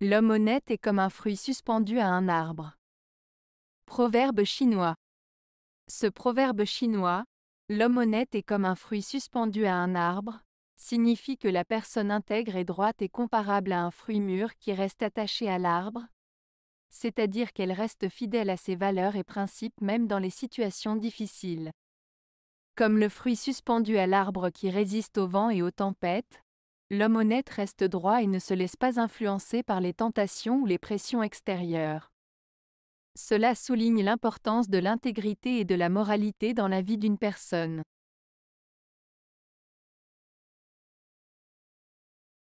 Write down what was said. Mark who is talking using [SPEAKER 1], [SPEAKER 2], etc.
[SPEAKER 1] L'homme honnête est comme un fruit suspendu à un arbre. Proverbe chinois. Ce proverbe chinois, l'homme honnête est comme un fruit suspendu à un arbre, signifie que la personne intègre et droite est comparable à un fruit mûr qui reste attaché à l'arbre, c'est-à-dire qu'elle reste fidèle à ses valeurs et principes même dans les situations difficiles. Comme le fruit suspendu à l'arbre qui résiste au vent et aux tempêtes, L'homme honnête reste droit et ne se laisse pas influencer par les tentations ou les pressions extérieures. Cela souligne l'importance de l'intégrité et de la moralité dans la vie d'une personne.